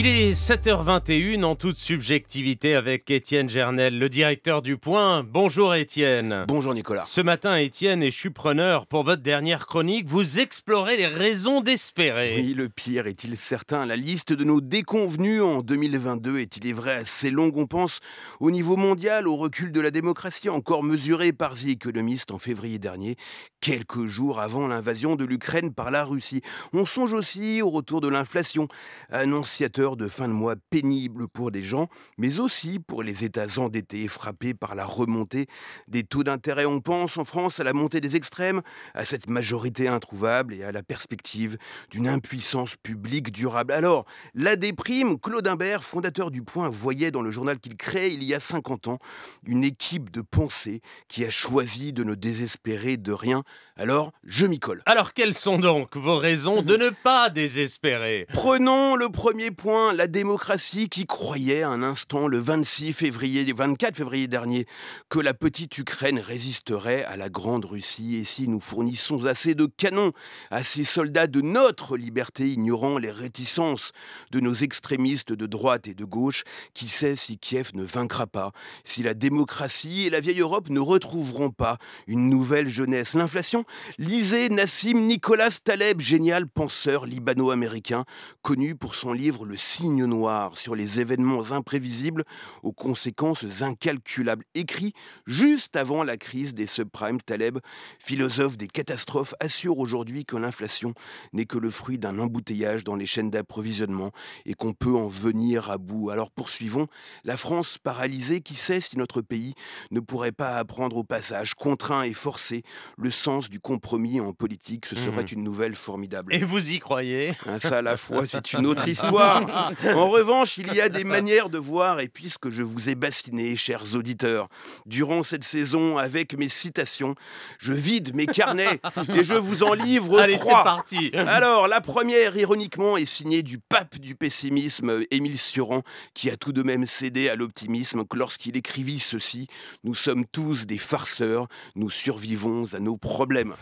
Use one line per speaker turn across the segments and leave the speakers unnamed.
Il est 7h21 en toute subjectivité avec Étienne Gernel, le directeur du Point. Bonjour Étienne. Bonjour Nicolas. Ce matin, Étienne et je suis preneur pour votre dernière chronique.
Vous explorez les raisons d'espérer. Oui, le pire est-il certain La liste de nos déconvenus en 2022 est-il est vrai assez longue On pense au niveau mondial, au recul de la démocratie encore mesuré par The Economist en février dernier, quelques jours avant l'invasion de l'Ukraine par la Russie. On songe aussi au retour de l'inflation, annonciateur de fin de mois pénible pour des gens, mais aussi pour les États endettés frappés par la remontée des taux d'intérêt. On pense en France à la montée des extrêmes, à cette majorité introuvable et à la perspective d'une impuissance publique durable. Alors, la déprime, Claude Imbert, fondateur du Point, voyait dans le journal qu'il crée il y a 50 ans une équipe de pensée qui a choisi de ne désespérer de rien. Alors, je m'y colle.
Alors, quelles sont donc vos raisons de
ne pas désespérer Prenons le premier point la démocratie qui croyait un instant le 26 février, 24 février dernier que la petite Ukraine résisterait à la grande Russie et si nous fournissons assez de canons à ces soldats de notre liberté ignorant les réticences de nos extrémistes de droite et de gauche, qui sait si Kiev ne vaincra pas, si la démocratie et la vieille Europe ne retrouveront pas une nouvelle jeunesse. L'inflation, lisez Nassim Nicolas Taleb, génial penseur libano-américain, connu pour son livre Le signe noir sur les événements imprévisibles aux conséquences incalculables, écrit juste avant la crise des subprimes, Taleb, philosophe des catastrophes, assure aujourd'hui que l'inflation n'est que le fruit d'un embouteillage dans les chaînes d'approvisionnement et qu'on peut en venir à bout. Alors poursuivons, la France paralysée, qui sait si notre pays ne pourrait pas apprendre au passage, contraint et forcé, le sens du compromis en politique, ce mmh serait une nouvelle formidable. Et vous y croyez Ça à la fois, c'est une autre histoire. En revanche, il y a des manières de voir, et puisque je vous ai bassiné, chers auditeurs, durant cette saison avec mes citations, je vide mes carnets et je vous en livre Allez, trois. parti. Alors, la première, ironiquement, est signée du pape du pessimisme, Émile Cioran, qui a tout de même cédé à l'optimisme lorsqu'il écrivit ceci Nous sommes tous des farceurs, nous survivons à nos problèmes.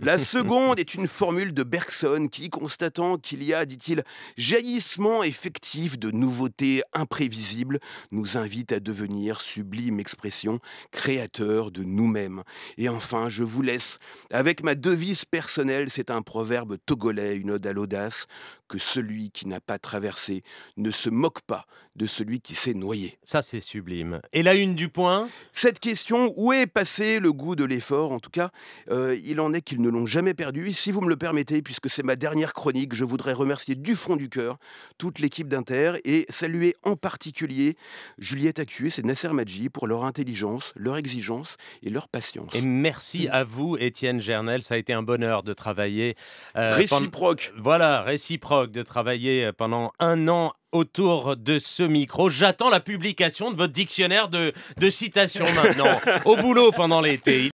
La seconde est une formule de Bergson qui, constatant qu'il y a, dit-il, jaillissement effectif de nouveautés imprévisibles nous invite à devenir, sublime expression, créateurs de nous-mêmes. Et enfin, je vous laisse avec ma devise personnelle, c'est un proverbe togolais, une ode à l'audace que celui qui n'a pas traversé ne se moque pas de celui qui s'est noyé. Ça, c'est sublime. Et la une du point Cette question, où est passé le goût de l'effort En tout cas, euh, il en est qu'ils ne l'ont jamais perdu. si vous me le permettez, puisque c'est ma dernière chronique, je voudrais remercier du fond du cœur toute l'équipe d'Inter et saluer en particulier Juliette acué et Nasser Maggi pour leur intelligence, leur exigence et leur patience. Et merci
à vous, Étienne Gernel. Ça a été un bonheur de travailler. Euh, réciproque. Voilà, réciproque de travailler euh, pendant un an autour de ce micro. J'attends la publication de votre dictionnaire de, de citations maintenant, au boulot pendant l'été.